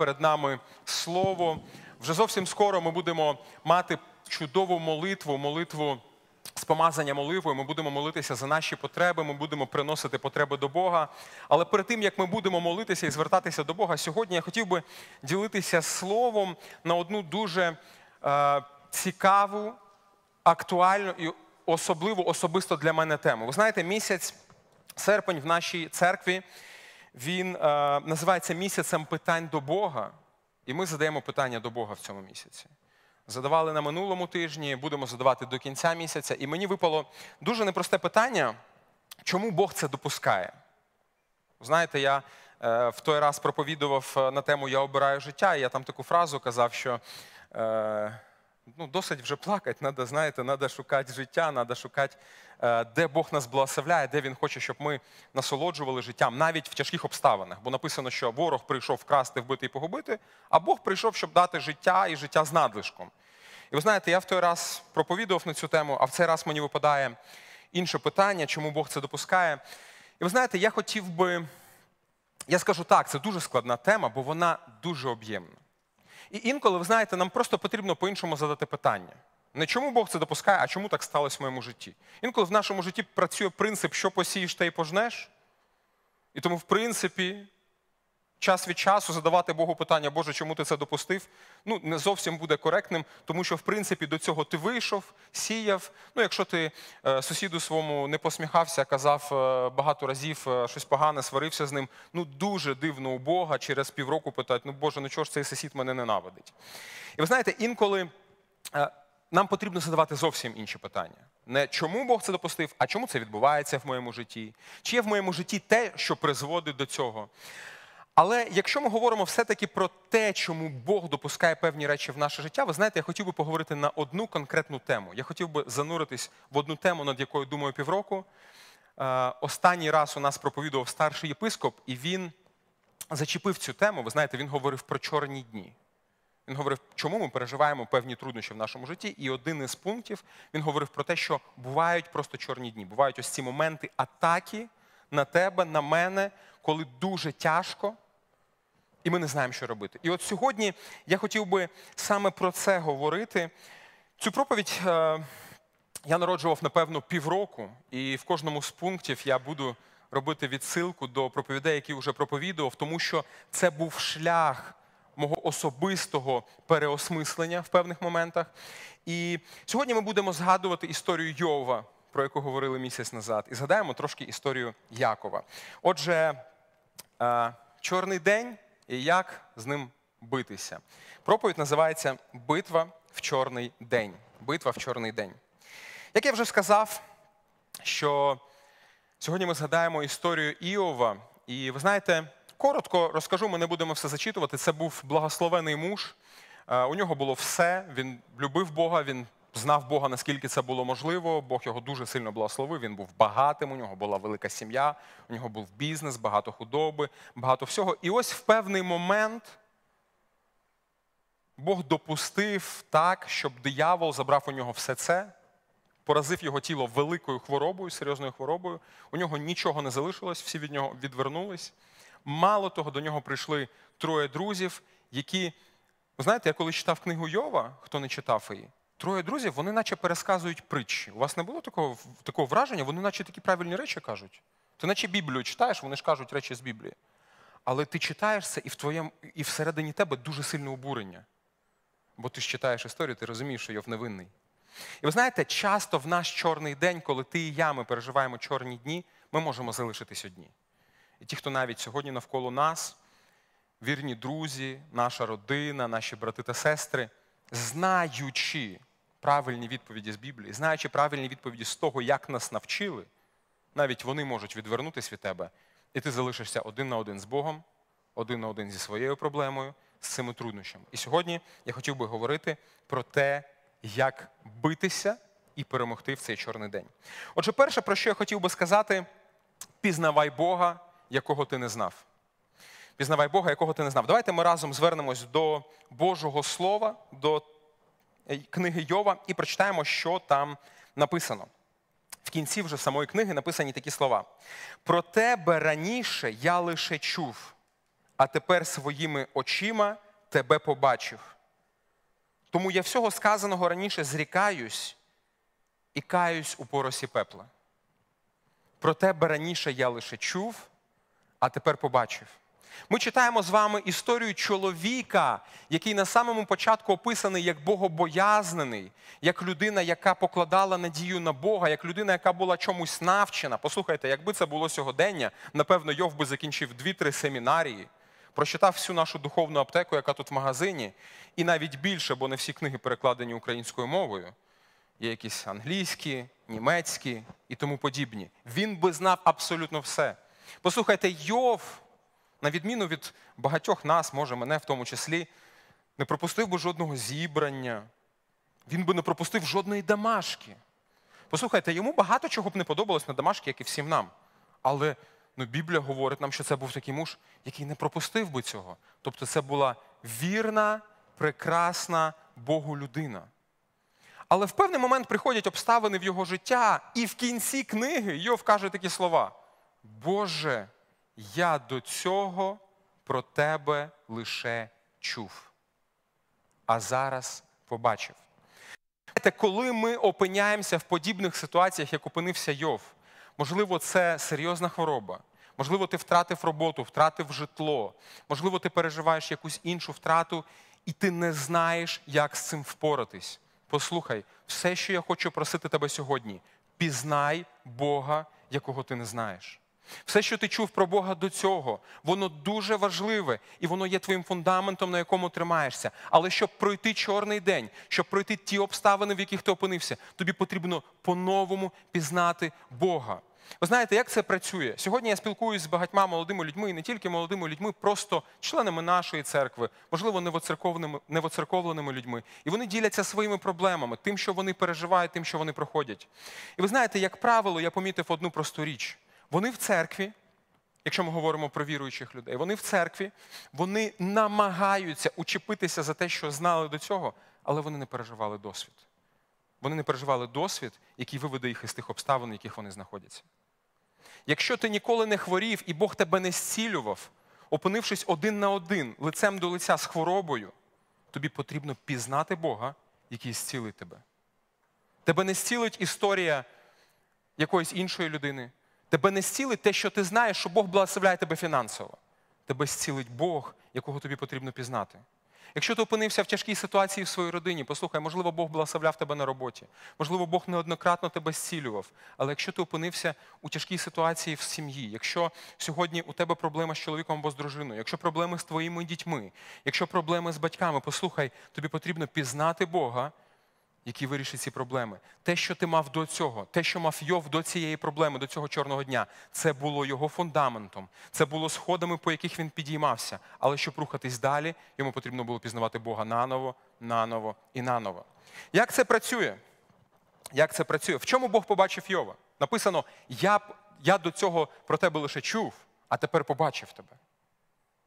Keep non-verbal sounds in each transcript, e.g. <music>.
перед нами слово. Вже зовсім скоро ми будемо мати чудову молитву, молитву з помазанням оливою. Ми будемо молитися за наші потреби, ми будемо приносити потреби до Бога. Але перед тим як ми будемо молитися і звертатися до Бога, сьогодні я хотів би ділитися словом на одну дуже е, цікаву, актуальну і особливу особисто для мене тему. Ви знаєте, місяць серпень в нашій церкві він е, називається місяцем питань до Бога, і ми задаємо питання до Бога в цьому місяці. Задавали на минулому тижні, будемо задавати до кінця місяця. І мені випало дуже непросте питання, чому Бог це допускає? Знаєте, я е, в той раз проповідував е, на тему Я обираю життя, і я там таку фразу казав, що. Е, ну, Досить вже плакати, треба, знаєте, треба шукати життя, треба шукати Е, де Бог нас благословляє, де Він хоче, щоб ми насолоджували життям навіть в тяжких обставинах. Бо написано, що ворог прийшов вкрасти, вбити і погубити, а Бог прийшов, щоб дати життя і життя з надлишком. І ви знаєте, я в той раз проповідував на цю тему, а в цей раз мені випадає інше питання, чому Бог це допускає. І ви знаєте, я хотів би, я скажу так, це дуже складна тема, бо вона дуже об'ємна. І інколи, ви знаєте, нам просто потрібно по-іншому задати питання. Не чому Бог це допускає, а чому так сталося в моєму житті. Інколи в нашому житті працює принцип, що посієш, те й пожнеш. І тому, в принципі, час від часу задавати Богу питання, Боже, чому ти це допустив, ну, не зовсім буде коректним, тому що, в принципі, до цього ти вийшов, сіяв. Ну, якщо ти е, сусіду своєму не посміхався, казав е, багато разів е, щось погане, сварився з ним, ну дуже дивно у Бога через півроку питають, ну Боже, ну чого ж цей сусід мене ненавидить? І ви знаєте, інколи нам потрібно задавати зовсім інші питання. Не чому Бог це допустив, а чому це відбувається в моєму житті? Чи є в моєму житті те, що призводить до цього? Але якщо ми говоримо все-таки про те, чому Бог допускає певні речі в наше життя, ви знаєте, я хотів би поговорити на одну конкретну тему. Я хотів би зануритись в одну тему, над якою думаю півроку. Е, останній раз у нас проповідував старший єпископ, і він зачепив цю тему. Ви знаєте, він говорив про чорні дні. Він говорив, чому ми переживаємо певні труднощі в нашому житті. І один із пунктів він говорив про те, що бувають просто чорні дні, бувають ось ці моменти атаки на тебе, на мене, коли дуже тяжко, і ми не знаємо, що робити. І от сьогодні я хотів би саме про це говорити. Цю проповідь е, я народжував, напевно, півроку, і в кожному з пунктів я буду робити відсилку до проповідей, які вже проповідував, тому що це був шлях мого особистого переосмислення в певних моментах. І сьогодні ми будемо згадувати історію Йова, про яку говорили місяць назад, і згадаємо трошки історію Якова. Отже, е, чорний день і як з ним битися. Проповідь називається Битва в чорний день. Битва в чорний день. Як я вже сказав, що сьогодні ми згадаємо історію Іова, і ви знаєте коротко розкажу, ми не будемо все зачитувати. Це був благословений муж. Е, у нього було все. Він любив Бога, він знав Бога, наскільки це було можливо. Бог його дуже сильно благословив. Він був багатим, у нього була велика сім'я, у нього був бізнес, багато худоби, багато всього. І ось в певний момент. Бог допустив так, щоб диявол забрав у нього все це, поразив його тіло великою хворобою, серйозною хворобою. У нього нічого не залишилось, всі від нього відвернулись. Мало того, до нього прийшли троє друзів, які, ви знаєте, я коли читав книгу Йова, хто не читав її, троє друзів, вони наче пересказують притчі. У вас не було такого такого враження, вони наче такі правильні речі кажуть. Ти наче Біблію читаєш, вони ж кажуть речі з Біблії. Але ти читаєш це і в твоєму, і всередині тебе дуже сильне обурення. Бо ти ж читаєш історію, ти розумієш, що Йов невинний. І ви знаєте, часто в наш чорний день, коли ти і я ми переживаємо чорні дні, ми можемо залишитись одні і ті, хто навіть сьогодні навколо нас, вірні друзі, наша родина, наші брати та сестри, знаючи правильні відповіді з Біблії, знаючи правильні відповіді з того, як нас навчили, навіть вони можуть відвернутися від тебе, і ти залишишся один на один з Богом, один на один зі своєю проблемою, з цими труднощами. І сьогодні я хотів би говорити про те, як битися. І перемогти в цей чорний день. Отже, перше, про що я хотів би сказати, пізнавай Бога якого ти не знав. Пізнавай Бога, якого ти не знав. Давайте ми разом звернемось до Божого Слова, до е, книги Йова і прочитаємо, що там написано. В кінці вже самої книги написані такі слова. Про тебе раніше я лише чув, а тепер своїми очима тебе побачив. Тому я всього сказаного раніше зрікаюсь і каюсь у поросі пепла. Про тебе раніше я лише чув, а тепер побачив. Ми читаємо з вами історію чоловіка, який на самому початку описаний як богобоязнений, як людина, яка покладала надію на Бога, як людина, яка була чомусь навчена. Послухайте, якби це було сьогодення, напевно, Йов би закінчив дві-три семінарії, прочитав всю нашу духовну аптеку, яка тут в магазині, і навіть більше, бо не всі книги перекладені українською мовою. Є якісь англійські, німецькі і тому подібні. Він би знав абсолютно все. Послухайте, Йов, на відміну від багатьох нас, може мене в тому числі, не пропустив би жодного зібрання, він би не пропустив жодної дамашки. Послухайте, йому багато чого б не подобалось на дамашки, як і всім нам. Але ну, Біблія говорить нам, що це був такий муж, який не пропустив би цього. Тобто це була вірна, прекрасна Богу людина. Але в певний момент приходять обставини в його життя, і в кінці книги Йов каже такі слова. Боже, я до цього про Тебе лише чув, а зараз побачив. Знаєте, Коли ми опиняємося в подібних ситуаціях, як опинився Йов, можливо, це серйозна хвороба. Можливо, ти втратив роботу, втратив житло, можливо, ти переживаєш якусь іншу втрату, і ти не знаєш, як з цим впоратись. Послухай, все, що я хочу просити тебе сьогодні, пізнай Бога, якого ти не знаєш. Все, що ти чув про Бога до цього, воно дуже важливе і воно є твоїм фундаментом, на якому тримаєшся. Але щоб пройти чорний день, щоб пройти ті обставини, в яких ти опинився, тобі потрібно по-новому пізнати Бога. Ви знаєте, як це працює? Сьогодні я спілкуюся з багатьма молодими людьми, і не тільки молодими людьми, просто членами нашої церкви, можливо, невоцерковленими людьми. І вони діляться своїми проблемами, тим, що вони переживають, тим, що вони проходять. І ви знаєте, як правило, я помітив одну просту річ. Вони в церкві, якщо ми говоримо про віруючих людей, вони в церкві, вони намагаються учепитися за те, що знали до цього, але вони не переживали досвід. Вони не переживали досвід, який виведе їх із тих обставин, в яких вони знаходяться. Якщо ти ніколи не хворів і Бог тебе не зцілював, опинившись один на один, лицем до лиця з хворобою, тобі потрібно пізнати Бога, який зцілить тебе. Тебе не зцілить історія якоїсь іншої людини, Тебе не зцілить те, що ти знаєш, що Бог благословляє тебе фінансово. Тебе зцілить Бог, якого тобі потрібно пізнати. Якщо ти опинився в тяжкій ситуації в своїй родині, послухай, можливо, Бог благословляв тебе на роботі, можливо, Бог неоднократно тебе зцілював. Але якщо ти опинився у тяжкій ситуації в сім'ї, якщо сьогодні у тебе проблема з чоловіком або з дружиною, якщо проблеми з твоїми дітьми, якщо проблеми з батьками, послухай, тобі потрібно пізнати Бога який вирішить ці проблеми. Те, що ти мав до цього, те, що мав Йов до цієї проблеми, до цього чорного дня, це було його фундаментом, це було сходами, по яких він підіймався. Але щоб рухатись далі, йому потрібно було пізнавати Бога наново, наново і наново. Як це працює? Як це працює? В чому Бог побачив Йова? Написано: Я я до цього про тебе лише чув, а тепер побачив тебе.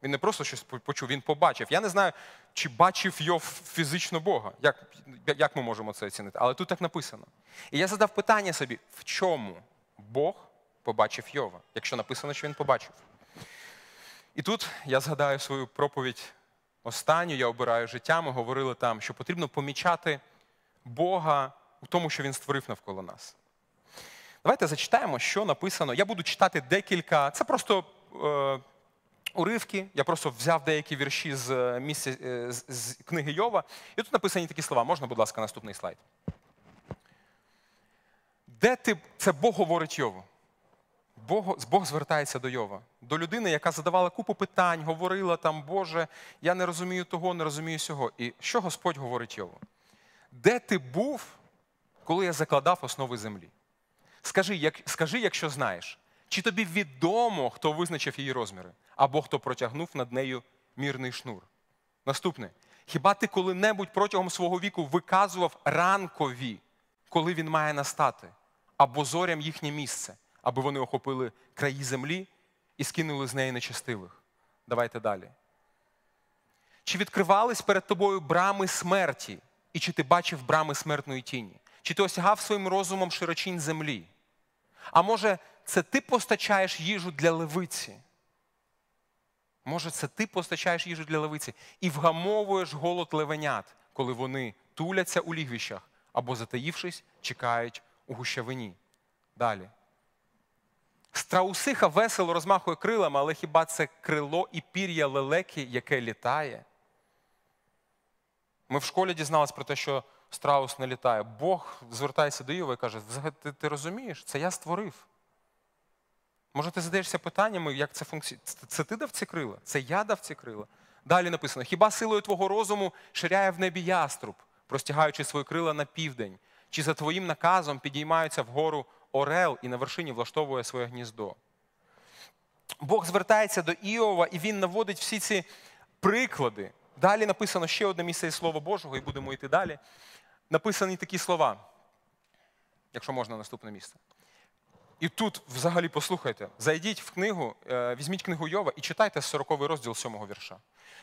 Він не просто щось почув, він побачив. Я не знаю, чи бачив його фізично Бога. Як як ми можемо це оцінити? Але тут так написано. І я задав питання собі, в чому Бог побачив Йова, якщо написано, що він побачив. І тут я згадаю свою проповідь останню, я обираю життя. Ми говорили там, що потрібно помічати Бога у тому, що Він створив навколо нас. Давайте зачитаємо, що написано. Я буду читати декілька. Це просто. Е уривки, я просто взяв деякі вірші з е, місця е, з, з книги Йова, і тут написані такі слова. Можна, будь ласка, наступний слайд. Де ти це Бог говорить Йову? Бог Бог звертається до Йова, до людини, яка задавала купу питань, говорила там, Боже, я не розумію того, не розумію цього. І що Господь говорить Йову? Де ти був, коли я закладав основи землі? Скажи, як, скажи, якщо знаєш, чи тобі відомо, хто визначив її розміри, або хто протягнув над нею мірний шнур? Наступне: хіба ти коли-небудь протягом свого віку виказував ранкові, коли він має настати, або зорям їхнє місце, аби вони охопили краї землі і скинули з неї нечестивих? Давайте далі. Чи відкривались перед тобою брами смерті, і чи ти бачив брами смертної тіні? Чи ти осягав своїм розумом широчінь землі? А може, це ти постачаєш їжу для левиці. Може, це ти постачаєш їжу для левиці і вгамовуєш голод левенят, коли вони туляться у лігвищах або, затаївшись, чекають у гущавині. Далі. Страусиха весело розмахує крилами, але хіба це крило і пір'я лелеки, яке літає? Ми в школі дізналися про те, що страус не літає. Бог звертається до Іва і каже: ти, ти розумієш, це я створив. Може, ти задаєшся питаннями, як це функці... Це ти дав ці крила? Це я дав ці крила? Далі написано: хіба силою твого розуму ширяє в небі яструб, простягаючи свої крила на південь, чи за твоїм наказом підіймаються вгору Орел і на вершині влаштовує своє гніздо? Бог звертається до Іова і він наводить всі ці приклади. Далі написано ще одне місце із Слова Божого, і будемо йти далі. Написані такі слова, якщо можна наступне місце. І тут взагалі послухайте, зайдіть в книгу, е, візьміть книгу Йова і читайте 40-й розділ 7 го вірша.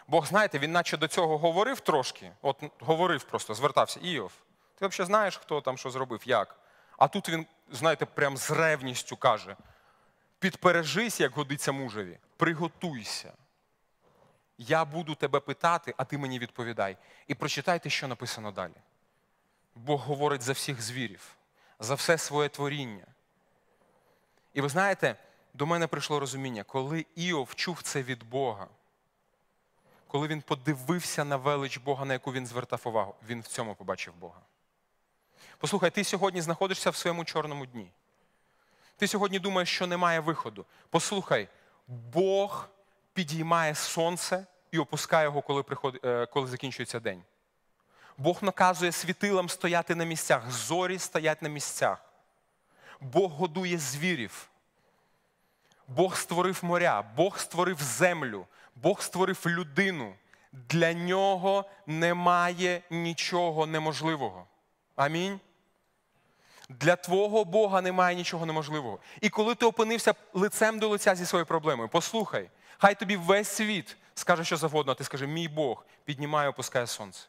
Бог, знаєте, він наче до цього говорив трошки, от говорив просто, звертався. Іов, ти взагалі знаєш, хто там що зробив, як? А тут він, знаєте, прям з ревністю каже: підпережись, як годиться мужеві, приготуйся. Я буду тебе питати, а ти мені відповідай. І прочитайте, що написано далі. Бог говорить за всіх звірів, за все своє творіння. І ви знаєте, до мене прийшло розуміння, коли Іов чув це від Бога, коли він подивився на велич Бога, на яку він звертав увагу, він в цьому побачив Бога. Послухай, ти сьогодні знаходишся в своєму чорному дні. Ти сьогодні думаєш, що немає виходу. Послухай, Бог підіймає сонце і опускає його, коли приход... Е, коли закінчується день. Бог наказує світилам стояти на місцях, зорі стоять на місцях. Бог годує звірів, Бог створив моря, Бог створив землю, Бог створив людину. Для нього немає нічого неможливого. Амінь. Для твого Бога немає нічого неможливого. І коли ти опинився лицем до лиця зі своєю проблемою, послухай, хай тобі весь світ скаже, що завгодно, а ти скажи, мій Бог піднімає, опускає сонце.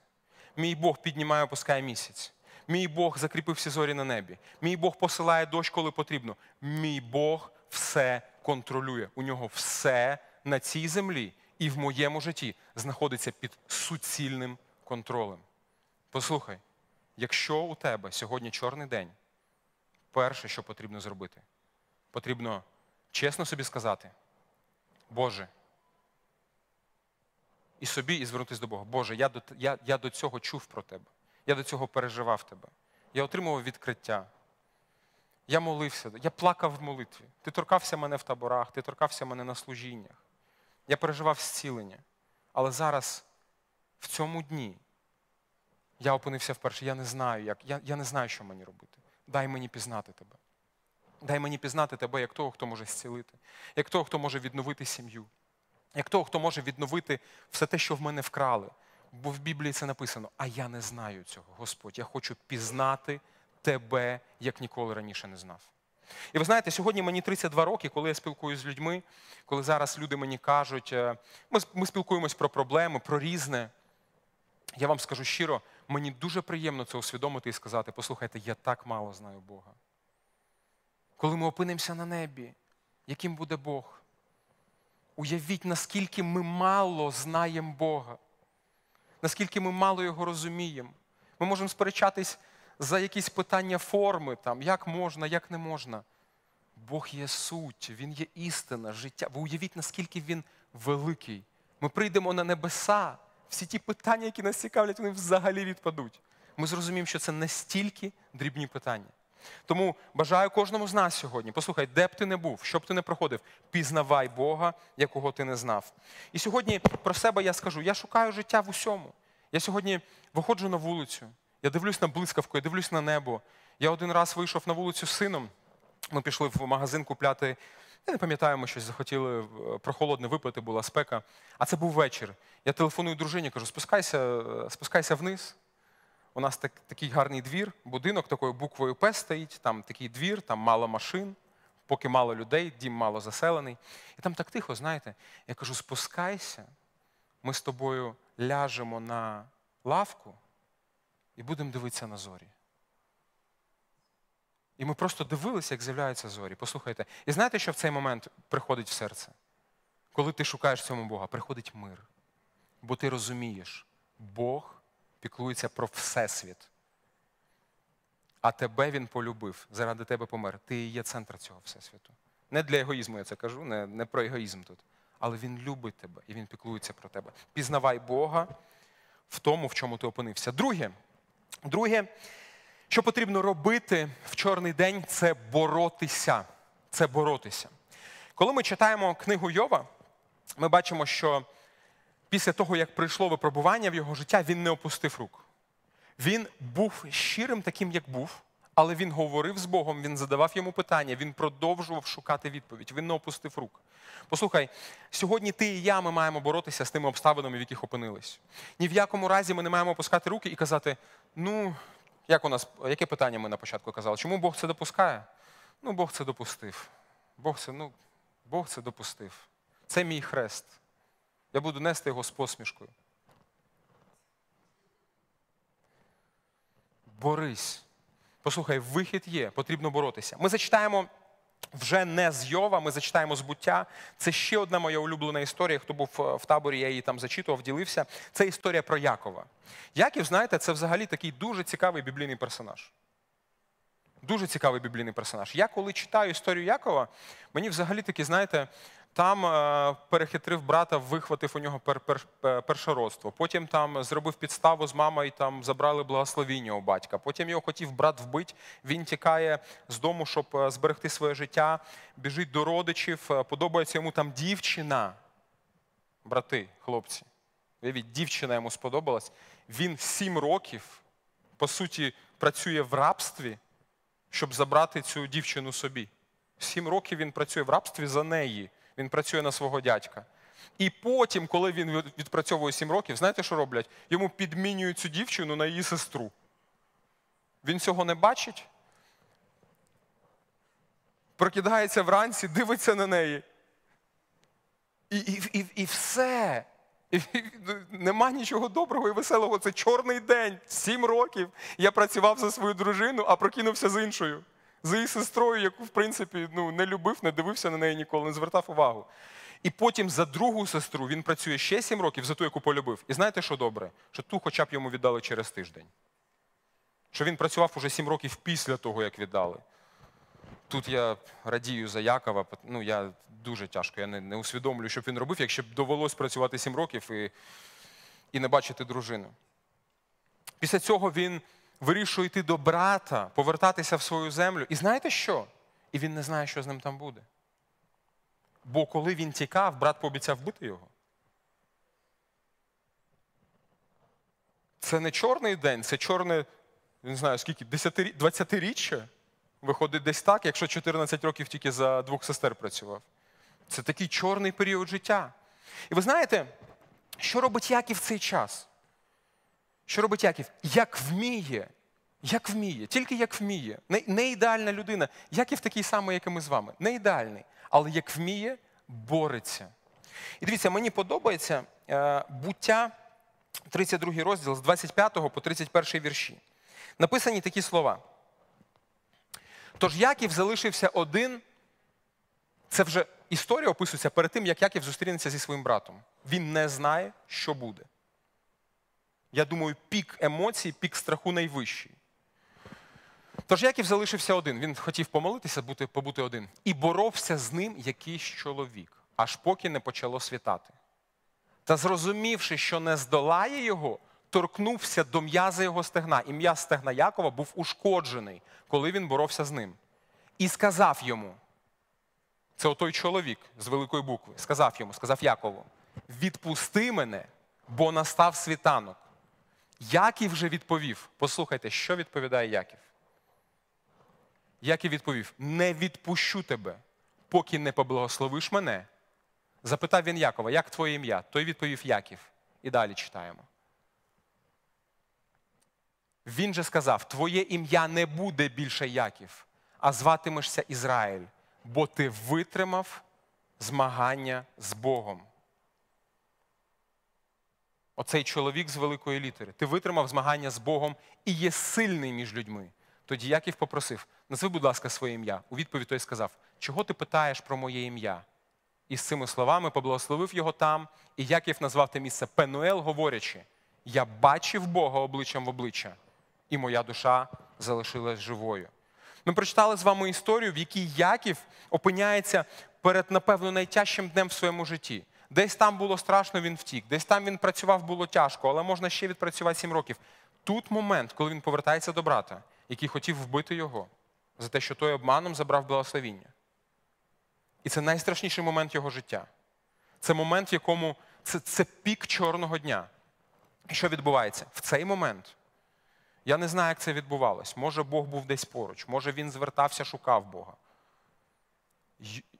Мій Бог піднімає, опускає місяць. Мій Бог закріпив всі зорі на небі. Мій Бог посилає дощ, коли потрібно. Мій Бог все контролює. У нього все на цій землі і в моєму житті знаходиться під суцільним контролем. Послухай, якщо у тебе сьогодні чорний день, перше, що потрібно зробити, потрібно чесно собі сказати, Боже. І собі, і звернутися до Бога. Боже, я до я, я до цього чув про тебе. Я до цього переживав тебе. Я отримував відкриття. Я молився, я плакав в молитві. Ти торкався мене в таборах, ти торкався мене на служіннях. Я переживав зцілення. Але зараз, в цьому дні, я опинився вперше. Я не знаю, як, я, я не знаю, що мені робити. Дай мені пізнати тебе. Дай мені пізнати тебе як того, хто може зцілити, як того, хто може відновити сім'ю, як того, хто може відновити все те, що в мене вкрали, бо в Біблії це написано. А я не знаю цього, Господь. Я хочу пізнати тебе, як ніколи раніше не знав. І ви знаєте, сьогодні мені 32 роки, коли я спілкуюся з людьми, коли зараз люди мені кажуть, е, ми, ми спілкуємось про проблеми, про різне. Я вам скажу щиро, мені дуже приємно це усвідомити і сказати: послухайте, я так мало знаю Бога. Коли ми опинимося на небі, яким буде Бог? Уявіть, наскільки ми мало знаємо Бога наскільки ми мало його розуміємо. Ми можемо сперечатись за якісь питання форми, там, як можна, як не можна. Бог є суть, Він є істина, життя. Ви уявіть, наскільки Він великий. Ми прийдемо на небеса. Всі ті питання, які нас цікавлять, вони взагалі відпадуть. Ми зрозуміємо, що це настільки дрібні питання. Тому бажаю кожному з нас сьогодні. Послухай, де б ти не був, що б ти не проходив, пізнавай Бога, якого ти не знав. І сьогодні про себе я скажу: я шукаю життя в усьому. Я сьогодні виходжу на вулицю, я дивлюсь на блискавку, я дивлюсь на небо. Я один раз вийшов на вулицю з сином. Ми пішли в магазин купляти. Я не пам'ятаю, ми щось захотіли е, прохолодне випити, була спека. А це був вечір. Я телефоную дружині, кажу, спускайся, е, спускайся вниз. У нас так, такий гарний двір, будинок такою буквою П стоїть, там такий двір, там мало машин, поки мало людей, дім мало заселений. І там так тихо, знаєте, я кажу: спускайся, ми з тобою ляжемо на лавку і будемо дивитися на зорі. І ми просто дивилися, як з'являються зорі. Послухайте, і знаєте, що в цей момент приходить в серце? Коли ти шукаєш цьому Бога, приходить мир. Бо ти розумієш, Бог піклується про Всесвіт. А тебе він полюбив, заради тебе помер. Ти є центр цього Всесвіту. Не для егоїзму я це кажу, не, не про егоїзм тут. Але він любить тебе і він піклується про тебе. Пізнавай Бога в тому, в чому ти опинився. Друге, друге, що потрібно робити в чорний день, це боротися. Це боротися. Коли ми читаємо книгу Йова, ми бачимо, що після того, як прийшло випробування в його життя, він не опустив рук. Він був щирим таким, як був, але він говорив з Богом, він задавав йому питання, він продовжував шукати відповідь. Він не опустив рук. Послухай, сьогодні ти і я ми маємо боротися з тими обставинами, в яких опинились. Ні в якому разі ми не маємо опускати руки і казати: ну, як у нас, яке питання ми на початку казали? Чому Бог це допускає? Ну, Бог це допустив. Бог це, ну, Бог це допустив. Це мій хрест. Я буду нести його з посмішкою. Борись. Послухай, вихід є, потрібно боротися. Ми зачитаємо вже не з Йова, ми зачитаємо з буття. Це ще одна моя улюблена історія. Хто був е, в таборі, я її там зачитував, ділився. Це історія про Якова. Яків, знаєте, це взагалі такий дуже цікавий біблійний персонаж. Дуже цікавий біблійний персонаж. Я коли читаю історію Якова, мені взагалі таки, знаєте, там е, перехитрив брата, вихватив у нього пер першородство. Потім там зробив підставу з мамою, там забрали благословіння у батька. Потім його хотів брат вбити. Він тікає з дому, щоб е, зберегти своє життя, біжить до родичів. Е, подобається йому там дівчина. Брати, хлопці. Уявіть, дівчина йому сподобалась. Він сім років, по суті, працює в рабстві, щоб забрати цю дівчину собі. Сім років він працює в рабстві за неї. Він працює на свого дядька. І потім, коли він відпрацьовує 7 років, знаєте, що роблять? Йому підмінюють цю дівчину на її сестру. Він цього не бачить. Прокидається вранці, дивиться на неї. І і, і, і все. І, і, <laughs> Нема нічого доброго і веселого. Це чорний день, сім років. Я працював за свою дружину, а прокинувся з іншою за її сестрою, яку, в принципі, ну, не любив, не дивився на неї ніколи, не звертав увагу. І потім за другу сестру він працює ще сім років за ту, яку полюбив. І знаєте, що добре? Що ту хоча б йому віддали через тиждень. Що він працював уже сім років після того, як віддали. Тут я радію за Якова, ну я дуже тяжко, я не, не усвідомлюю, що б він робив, якщо б довелось працювати сім років і, і не бачити дружину. Після цього він вирішує йти до брата, повертатися в свою землю. І знаєте що? І він не знає, що з ним там буде. Бо коли він тікав, брат пообіцяв вбити його. Це не чорний день, це чорне, не знаю, скільки, 20-річчя. Виходить десь так, якщо 14 років тільки за двох сестер працював. Це такий чорний період життя. І ви знаєте, що робить Яків в цей час? Що робить Яків? Як вміє, як вміє, тільки як вміє. Не, не ідеальна людина. Яків такий самий, як і ми з вами. Не ідеальний, але як вміє, бореться. І дивіться, мені подобається е, буття, 32 розділ з 25 по 31 вірші. Написані такі слова. Тож Яків залишився один. Це вже історія описується перед тим, як Яків зустрінеться зі своїм братом. Він не знає, що буде я думаю, пік емоцій, пік страху найвищий. Тож Яків залишився один. Він хотів помолитися, бути, побути один. І боровся з ним якийсь чоловік, аж поки не почало світати. Та зрозумівши, що не здолає його, торкнувся до м'яза його стегна. І м'яз стегна Якова був ушкоджений, коли він боровся з ним. І сказав йому: це отой чоловік з великої букви, сказав йому, сказав Якову: відпусти мене, бо настав світанок. Яків вже відповів. Послухайте, що відповідає Яків. Яків відповів: не відпущу тебе, поки не поблагословиш мене. Запитав він Якова, як твоє ім'я? Той відповів Яків. І далі читаємо. Він же сказав: Твоє ім'я не буде більше Яків, а зватимешся Ізраїль, бо ти витримав змагання з Богом оцей чоловік з великої літери. Ти витримав змагання з Богом і є сильний між людьми. Тоді Яків попросив: назви, будь ласка, своє ім'я. У відповідь той сказав: Чого ти питаєш про моє ім'я? І з цими словами поблагословив його там, і Яків назвав те місце Пенуел, говорячи: Я бачив Бога обличчям в обличчя, і моя душа залишилась живою. Ми прочитали з вами історію, в якій Яків опиняється перед, напевно, найтяжчим днем в своєму житті. Десь там було страшно, він втік, десь там він працював, було тяжко, але можна ще відпрацювати сім років. Тут момент, коли він повертається до брата, який хотів вбити його за те, що той обманом забрав благословіння. І це найстрашніший момент його життя. Це момент, в якому це, це пік чорного дня. І що відбувається? В цей момент. Я не знаю, як це відбувалось. Може, Бог був десь поруч, може він звертався, шукав Бога.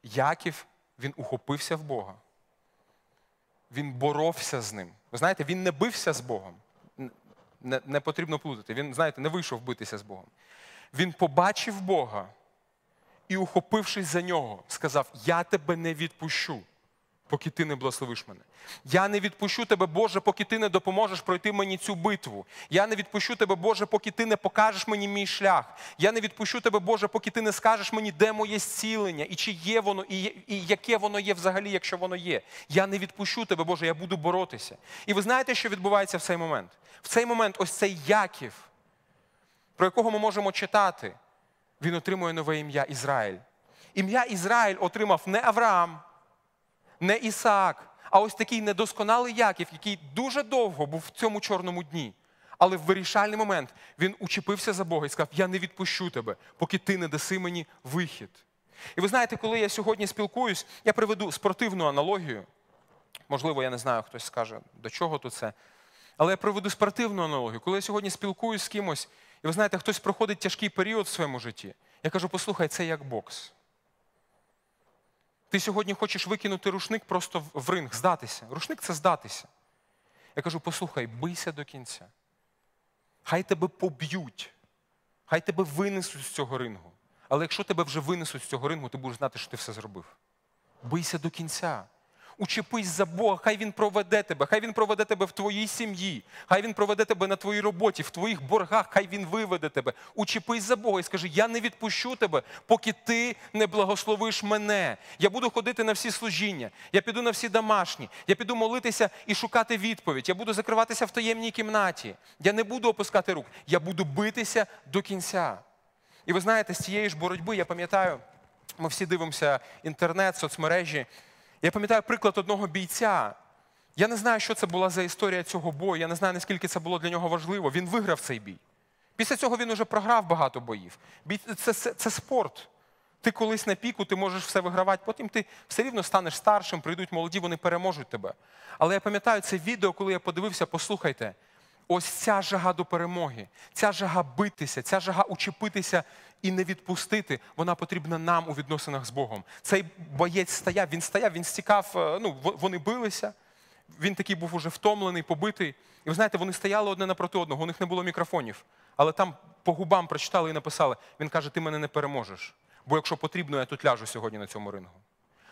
Яків він ухопився в Бога він боровся з ним. Ви знаєте, він не бився з Богом. Не, не потрібно плутати. Він, знаєте, не вийшов битися з Богом. Він побачив Бога і, ухопившись за нього, сказав: Я тебе не відпущу поки ти не благословиш мене. Я не відпущу тебе, Боже, поки ти не допоможеш пройти мені цю битву. Я не відпущу тебе, Боже, поки ти не покажеш мені мій шлях. Я не відпущу тебе, Боже, поки ти не скажеш мені, де моє зцілення, і чи є воно, і, і яке воно є взагалі, якщо воно є. Я не відпущу тебе, Боже, я буду боротися. І ви знаєте, що відбувається в цей момент? В цей момент ось цей Яків, про якого ми можемо читати, він отримує нове ім'я Ізраїль. Ім'я Ізраїль отримав не Авраам не Ісаак, а ось такий недосконалий Яків, який дуже довго був в цьому чорному дні. Але в вирішальний момент він учепився за Бога і сказав: Я не відпущу тебе, поки ти не даси мені вихід. І ви знаєте, коли я сьогодні спілкуюсь, я приведу спортивну аналогію. Можливо, я не знаю, хтось скаже, до чого тут це. Але я приведу спортивну аналогію. Коли я сьогодні спілкуюсь з кимось, і ви знаєте, хтось проходить тяжкий період в своєму житті, я кажу, послухай, це як бокс. Ти сьогодні хочеш викинути рушник просто в ринг, здатися. Рушник це здатися. Я кажу: послухай, бийся до кінця. Хай тебе поб'ють, хай тебе винесуть з цього рингу. Але якщо тебе вже винесуть з цього рингу, ти будеш знати, що ти все зробив. Бийся до кінця. Учепись за Бога, хай Він проведе тебе, хай Він проведе тебе в твоїй сім'ї, хай Він проведе тебе на твоїй роботі, в твоїх боргах, хай Він виведе тебе. Учепись за Бога і скажи, я не відпущу тебе, поки ти не благословиш мене. Я буду ходити на всі служіння, я піду на всі домашні, я піду молитися і шукати відповідь. Я буду закриватися в таємній кімнаті. Я не буду опускати рук, я буду битися до кінця. І ви знаєте, з цієї ж боротьби, я пам'ятаю, ми всі дивимося інтернет, соцмережі. Я пам'ятаю приклад одного бійця. Я не знаю, що це була за історія цього бою, я не знаю, наскільки це було для нього важливо. Він виграв цей бій. Після цього він уже програв багато боїв. Це, це, це спорт. Ти колись на піку, ти можеш все вигравати, потім ти все рівно станеш старшим, прийдуть молоді, вони переможуть тебе. Але я пам'ятаю це відео, коли я подивився, послухайте, ось ця жага до перемоги, ця жага битися, ця жага учепитися і не відпустити, вона потрібна нам у відносинах з Богом. Цей боєць стояв, він стояв, він стікав, е, ну, вони билися. Він такий був уже втомлений, побитий. І ви знаєте, вони стояли одне напроти одного, у них не було мікрофонів. Але там по губам прочитали і написали: він каже, ти мене не переможеш. Бо якщо потрібно, я тут ляжу сьогодні на цьому рингу.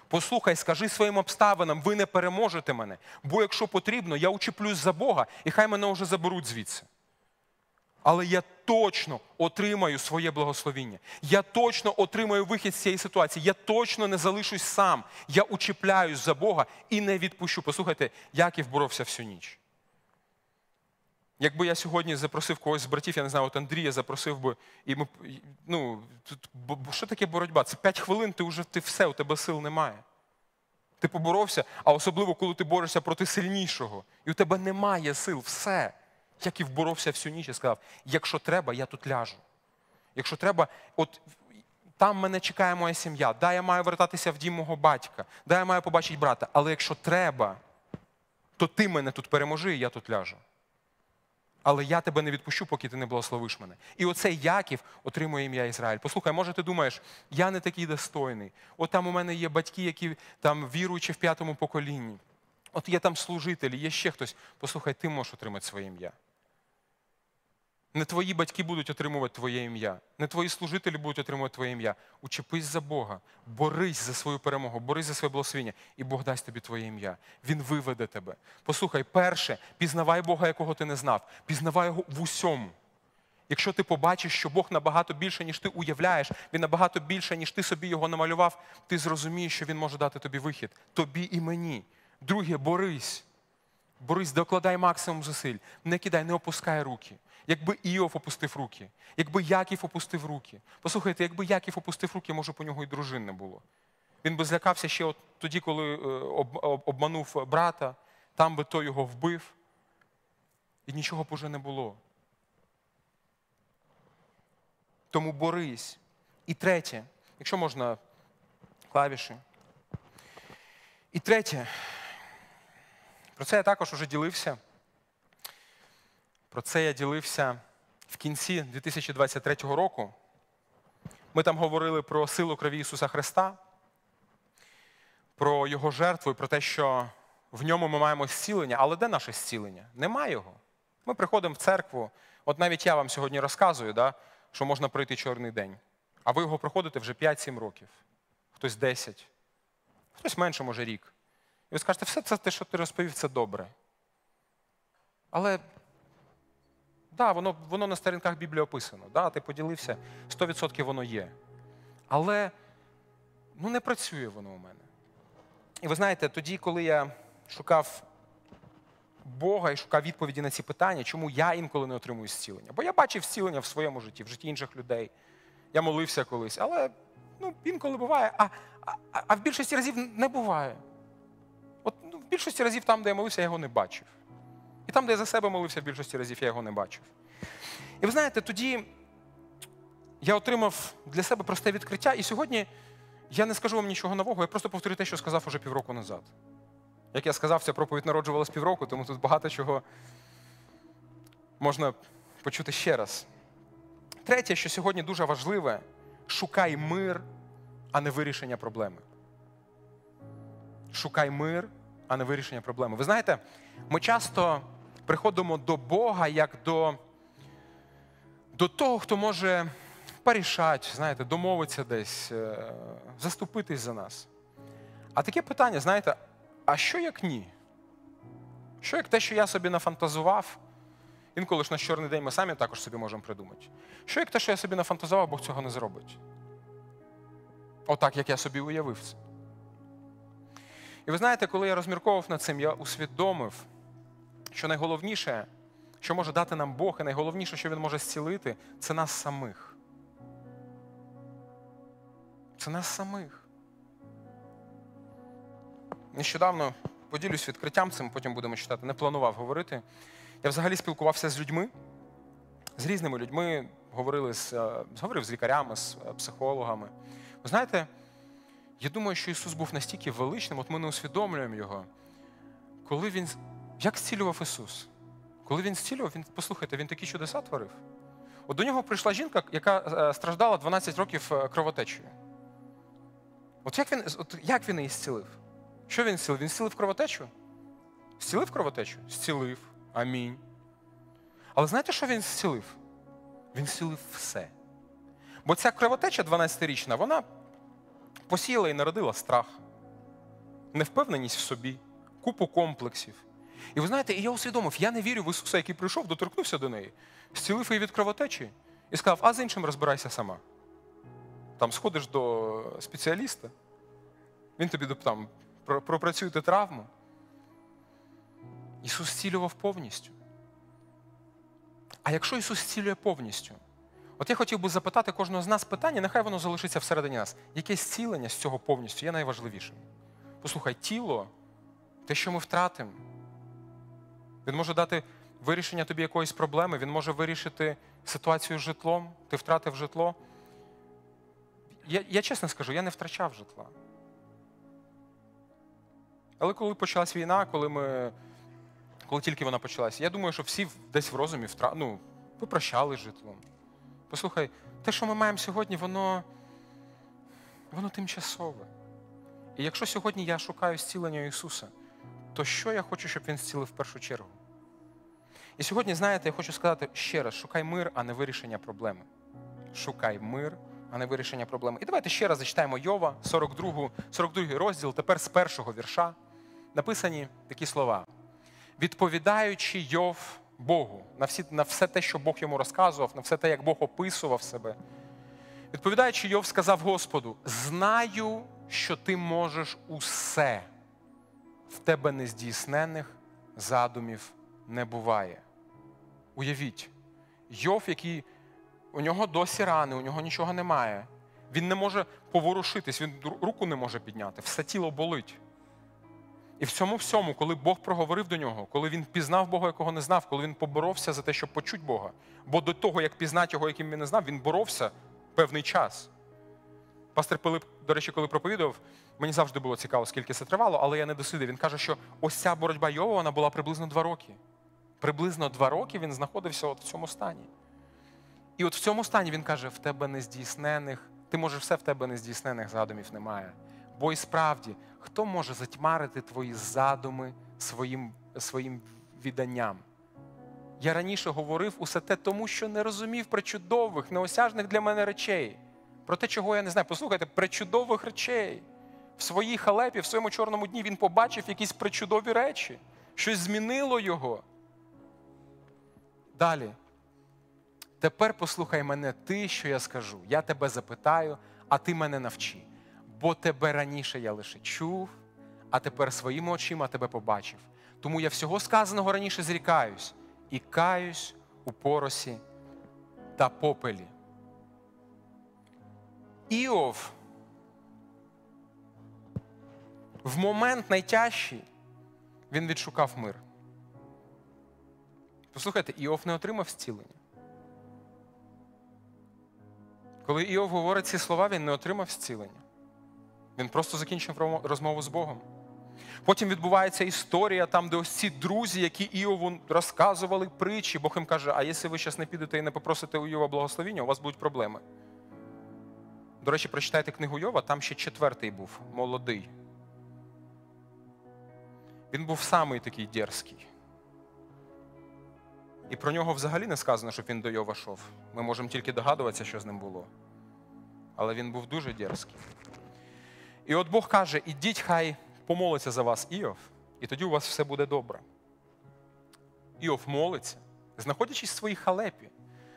Послухай, скажи своїм обставинам, ви не переможете мене, бо якщо потрібно, я учіплюсь за Бога, і хай мене вже заберуть звідси. Але я точно отримаю своє благословіння. Я точно отримаю вихід з цієї ситуації. Я точно не залишусь сам. Я учіпляюсь за Бога і не відпущу. Послухайте, як Яків вборовся всю ніч. Якби я сьогодні запросив когось з братів, я не знаю, от Андрія запросив би, і ми ну, тут, що таке боротьба? Це 5 хвилин, ти вже ти все, у тебе сил немає. Ти поборовся, а особливо, коли ти борешся проти сильнішого, і у тебе немає сил, все. Яків боровся всю ніч і сказав: якщо треба, я тут ляжу. Якщо треба, от там мене чекає моя сім'я, да, я маю вертатися в дім мого батька, да, я маю побачити брата, але якщо треба, то ти мене тут переможи, і я тут ляжу. Але я тебе не відпущу, поки ти не благословиш мене. І оцей Яків отримує ім'я Ізраїль. Послухай, може, ти думаєш, я не такий достойний. От там у мене є батьки, які там віруючі в п'ятому поколінні. От є там служителі, є ще хтось. Послухай, ти можеш отримати своє ім'я. Не твої батьки будуть отримувати твоє ім'я, не твої служителі будуть отримувати твоє ім'я. Учепись за Бога, борись за свою перемогу, борись за своє благословіння, і Бог дасть тобі твоє ім'я. Він виведе тебе. Послухай, перше, пізнавай Бога, якого ти не знав, пізнавай його в усьому. Якщо ти побачиш, що Бог набагато більше, ніж ти уявляєш, він набагато більше, ніж ти собі його намалював, ти зрозумієш, що він може дати тобі вихід. Тобі і мені. Друге, борись. Борись, докладай максимум зусиль. Не кидай, не опускай руки. Якби Іов опустив руки, якби Яків опустив руки. Послухайте, якби Яків опустив руки, може, по нього і дружин не було. Він би злякався ще от тоді, коли е, обманув брата, там би той його вбив, і нічого б уже не було. Тому борись. І третє, якщо можна клавіші. І третє, про це я також уже ділився. Про це я ділився в кінці 2023 року. Ми там говорили про силу крові Ісуса Христа, про Його жертву і про те, що в ньому ми маємо зцілення. Але де наше зцілення? Нема його. Ми приходимо в церкву. От навіть я вам сьогодні розказую, да, що можна пройти чорний день. А ви його проходите вже 5-7 років, хтось 10, хтось менше, може, рік. І ви скажете, все це те, що ти розповів, це добре. Але Да, воно воно на сторінках Біблії описано. Да, Ти поділився, 100% воно є. Але ну, не працює воно у мене. І ви знаєте, тоді, коли я шукав Бога і шукав відповіді на ці питання, чому я інколи не отримую зцілення? Бо я бачив зцілення в своєму житті, в житті інших людей. Я молився колись, але ну, інколи буває, а а, а в більшості разів не буває. От ну, в більшості разів там, де я молився, я його не бачив. І там, де я за себе молився в більшості разів, я його не бачив. І ви знаєте, тоді я отримав для себе просте відкриття, і сьогодні я не скажу вам нічого нового, я просто повторю те, що сказав уже півроку назад. Як я сказав, ця проповідь народжувалась півроку, тому тут багато чого можна почути ще раз. Третє, що сьогодні дуже важливе, шукай мир, а не вирішення проблеми. Шукай мир, а не вирішення проблеми. Ви знаєте, ми часто приходимо до Бога як до до того, хто може порішати, знаєте, домовитися десь, е, заступитись за нас. А таке питання, знаєте, а що як ні? Що як те, що я собі нафантазував? Інколи ж на чорний день ми самі також собі можемо придумати. Що як те, що я собі нафантазував, Бог цього не зробить? Отак, як я собі уявив це. І ви знаєте, коли я розмірковував над цим, я усвідомив що найголовніше, що може дати нам Бог, і найголовніше, що Він може зцілити, це нас самих. Це нас самих. Нещодавно поділюсь відкриттям цим, потім будемо читати, не планував говорити. Я взагалі спілкувався з людьми, з різними людьми, говорили з, е, говорив з лікарями, з е, психологами. Ви знаєте, я думаю, що Ісус був настільки величним, от ми не усвідомлюємо Його, коли Він як зцілював Ісус? Коли він зцілював, він, послухайте, він такі чудеса творив. От до нього прийшла жінка, яка е, страждала 12 років е, кровотечею. От як він от як він її зцілив? Що він зцілив? Він зцілив кровотечу? Зцілив кровотечу? Зцілив. Амінь. Але знаєте, що він зцілив? Він зцілив все. Бо ця кровотеча 12-річна, вона посіяла і народила страх, невпевненість в собі, купу комплексів. І ви знаєте, і я усвідомив, я не вірю в Ісуса, який прийшов, доторкнувся до неї, зцілив її від кровотечі і сказав, а з іншим розбирайся сама. Там сходиш до спеціаліста, він тобі там пропрацюєте травму. Ісус зцілював повністю. А якщо Ісус зцілює повністю, от я хотів би запитати кожного з нас питання, нехай воно залишиться всередині нас. Яке зцілення з цього повністю є найважливішим? Послухай, тіло, те, що ми втратимо. Він може дати вирішення тобі якоїсь проблеми, він може вирішити ситуацію з житлом, ти втратив житло. Я, я чесно скажу, я не втрачав житла. Але коли почалась війна, коли ми, коли тільки вона почалася, я думаю, що всі десь в розумі втра... ну, попрощали житлом. Послухай, те, що ми маємо сьогодні, воно, воно тимчасове. І якщо сьогодні я шукаю зцілення Ісуса, то що я хочу, щоб Він зцілив в першу чергу? І сьогодні, знаєте, я хочу сказати ще раз: шукай мир, а не вирішення проблеми. Шукай мир, а не вирішення проблеми. І давайте ще раз зачитаємо Йова, 42 42 розділ, тепер з першого вірша. Написані такі слова. Відповідаючи Йов Богу на всі, на все те, що Бог йому розказував, на все те, як Бог описував себе. Відповідаючи, Йов сказав Господу: знаю, що ти можеш усе, в тебе нездійснених задумів не буває. Уявіть, Йов, який у нього досі рани, у нього нічого немає. Він не може поворушитись, він руку не може підняти, все тіло болить. І в цьому всьому, коли Бог проговорив до нього, коли він пізнав Бога, якого не знав, коли він поборовся за те, щоб почути Бога, бо до того, як пізнати його, яким він не знав, він боровся певний час. Пастор Пилип, до речі, коли проповідував, мені завжди було цікаво, скільки це тривало, але я не досидив. Він каже, що ось ця боротьба Йова вона була приблизно два роки. Приблизно два роки він знаходився от в цьому стані. І от в цьому стані він каже: в тебе нездійснених, ти може, все в тебе нездійснених задумів немає. Бо і справді, хто може затьмарити твої задуми своїм своїм відданням? Я раніше говорив усе те, тому що не розумів причудових, неосяжних для мене речей, про те, чого я не знаю. Послухайте, причудових речей. В своїй халепі, в своєму чорному дні він побачив якісь причудові речі, щось змінило його. Далі. Тепер послухай мене ти, що я скажу. Я тебе запитаю, а ти мене навчи. Бо тебе раніше я лише чув, а тепер своїми очима тебе побачив. Тому я всього сказаного раніше зрікаюсь і каюсь у поросі та попелі. Іов в момент найтяжчий він відшукав мир. Послухайте, Іов не отримав зцілення. Коли Іов говорить ці слова, він не отримав зцілення. Він просто закінчив розмову з Богом. Потім відбувається історія, там, де ось ці друзі, які Іову розказували притчі, Бог їм каже, а якщо ви зараз не підете і не попросите у Йова благословіння, у вас будуть проблеми. До речі, прочитайте книгу Йова, там ще четвертий був, молодий. Він був самий такий дерзкий. І про нього взагалі не сказано, щоб він до Йова йшов. Ми можемо тільки догадуватися, що з ним було. Але він був дуже дерзкий. І от Бог каже: ідіть, хай помолиться за вас Іов, і тоді у вас все буде добре. Іов молиться, знаходячись в своїй халепі,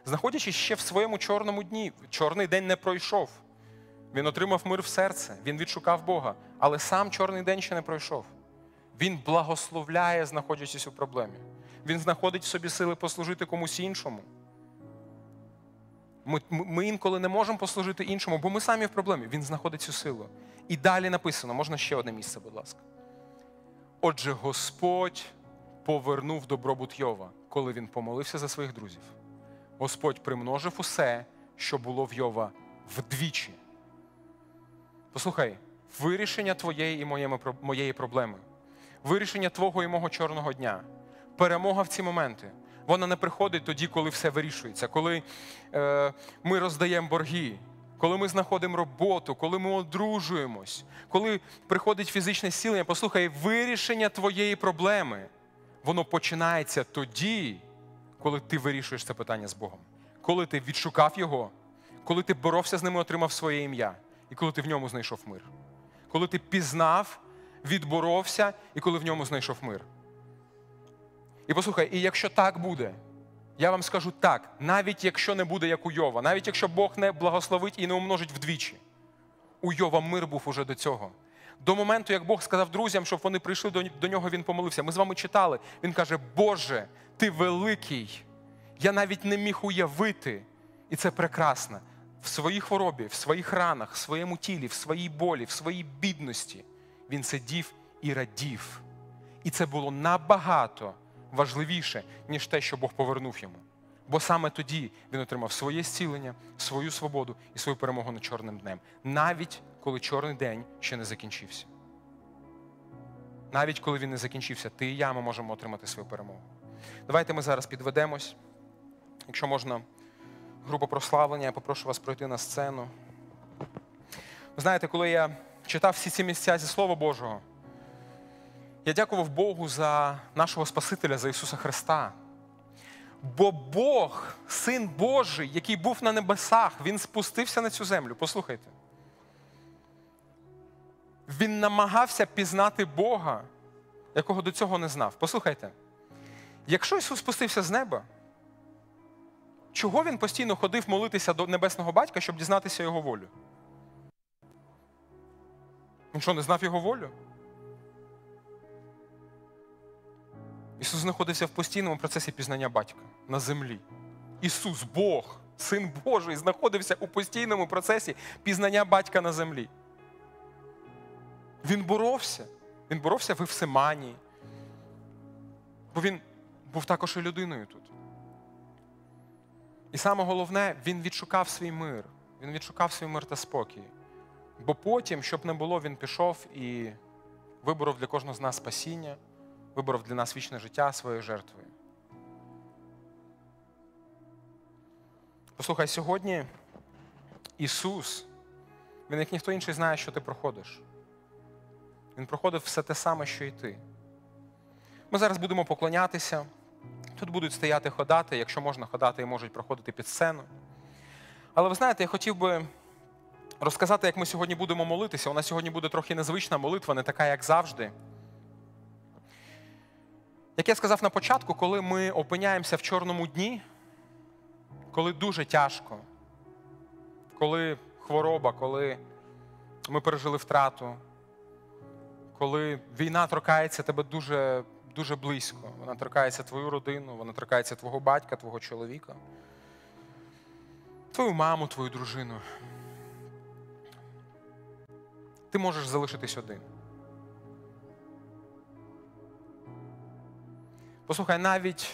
знаходячись ще в своєму чорному дні, чорний день не пройшов. Він отримав мир в серце, він відшукав Бога, але сам чорний день ще не пройшов. Він благословляє, знаходячись у проблемі він знаходить в собі сили послужити комусь іншому. Ми, ми інколи не можемо послужити іншому, бо ми самі в проблемі. Він знаходить цю силу. І далі написано, можна ще одне місце, будь ласка. Отже, Господь повернув добробут Йова, коли він помолився за своїх друзів. Господь примножив усе, що було в Йова вдвічі. Послухай, вирішення твоєї і моєї проблеми, вирішення твого і мого чорного дня. Перемога в ці моменти. Вона не приходить тоді, коли все вирішується, коли е, ми роздаємо борги, коли ми знаходимо роботу, коли ми одружуємось, коли приходить фізичне зцілення. Послухай, вирішення твоєї проблеми, воно починається тоді, коли ти вирішуєш це питання з Богом, коли ти відшукав його, коли ти боровся з ним і отримав своє ім'я, і коли ти в ньому знайшов мир, коли ти пізнав, відборовся і коли в ньому знайшов мир. І послухай, і якщо так буде, я вам скажу так, навіть якщо не буде як у Йова, навіть якщо Бог не благословить і не умножить вдвічі, у Йова мир був уже до цього. До моменту, як Бог сказав друзям, щоб вони прийшли до, до нього, він помолився. Ми з вами читали. Він каже: Боже, ти великий, я навіть не міг уявити, і це прекрасно. В своїй хворобі, в своїх ранах, в своєму тілі, в своїй болі, в своїй бідності він сидів і радів. І це було набагато важливіше, ніж те, що Бог повернув йому. Бо саме тоді він отримав своє зцілення, свою свободу і свою перемогу над чорним днем, навіть коли чорний день ще не закінчився. Навіть коли він не закінчився, ти і я ми можемо отримати свою перемогу. Давайте ми зараз підведемось. Якщо можна, група прославлення, я попрошу вас пройти на сцену. Ви знаєте, коли я читав всі ці місця зі Слова Божого. Я дякував Богу за нашого Спасителя, за Ісуса Христа. Бо Бог, Син Божий, який був на небесах, Він спустився на цю землю. Послухайте. Він намагався пізнати Бога, якого до цього не знав. Послухайте, якщо Ісус спустився з неба, чого Він постійно ходив молитися до небесного батька, щоб дізнатися його волю? Він що, не знав його волю? Ісус знаходився в постійному процесі пізнання батька на землі. Ісус, Бог, Син Божий, знаходився у постійному процесі пізнання батька на землі. Він боровся, він боровся в Євсиманії. Бо він був також і людиною тут. І саме головне, він відшукав свій мир. Він відшукав свій мир та спокій. Бо потім, щоб не було, він пішов і виборов для кожного з нас спасіння виборов для нас вічне життя своєю жертвою. Послухай, сьогодні Ісус, Він, як ніхто інший знає, що ти проходиш. Він проходив все те саме, що і ти. Ми зараз будемо поклонятися. Тут будуть стояти ходати, якщо можна ходати і можуть проходити під сцену. Але ви знаєте, я хотів би розказати, як ми сьогодні будемо молитися. У нас сьогодні буде трохи незвична молитва, не така, як завжди. Як я сказав на початку, коли ми опиняємося в чорному дні, коли дуже тяжко, коли хвороба, коли ми пережили втрату, коли війна торкається тебе дуже дуже близько, вона торкається твою родину, вона торкається твого батька, твого чоловіка, твою маму, твою дружину, ти можеш залишитись один. Послухай, навіть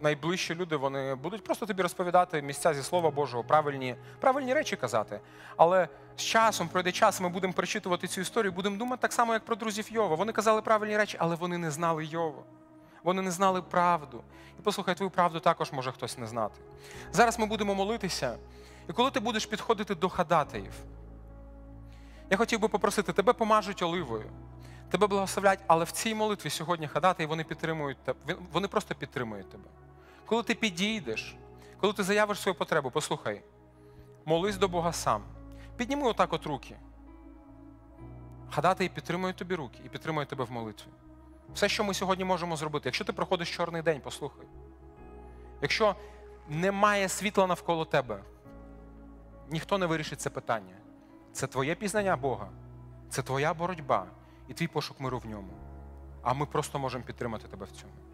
найближчі люди вони будуть просто тобі розповідати місця зі Слова Божого, правильні правильні речі казати. Але з часом, пройде час, ми будемо перечитувати цю історію, будемо думати так само, як про друзів Йова. Вони казали правильні речі, але вони не знали Йова. Вони не знали правду. І послухай, твою правду також може хтось не знати. Зараз ми будемо молитися, і коли ти будеш підходити до хадатаїв, я хотів би попросити, тебе помажуть оливою тебе благословлять, але в цій молитві сьогодні хадати, і вони підтримують тебе. Вони просто підтримують тебе. Коли ти підійдеш, коли ти заявиш свою потребу, послухай, молись до Бога сам. Підніми отак от руки. Хадати і підтримує тобі руки, і підтримує тебе в молитві. Все, що ми сьогодні можемо зробити, якщо ти проходиш чорний день, послухай. Якщо немає світла навколо тебе, ніхто не вирішить це питання. Це твоє пізнання Бога, це твоя боротьба і твій пошук миру в ньому. А ми просто можемо підтримати тебе в цьому.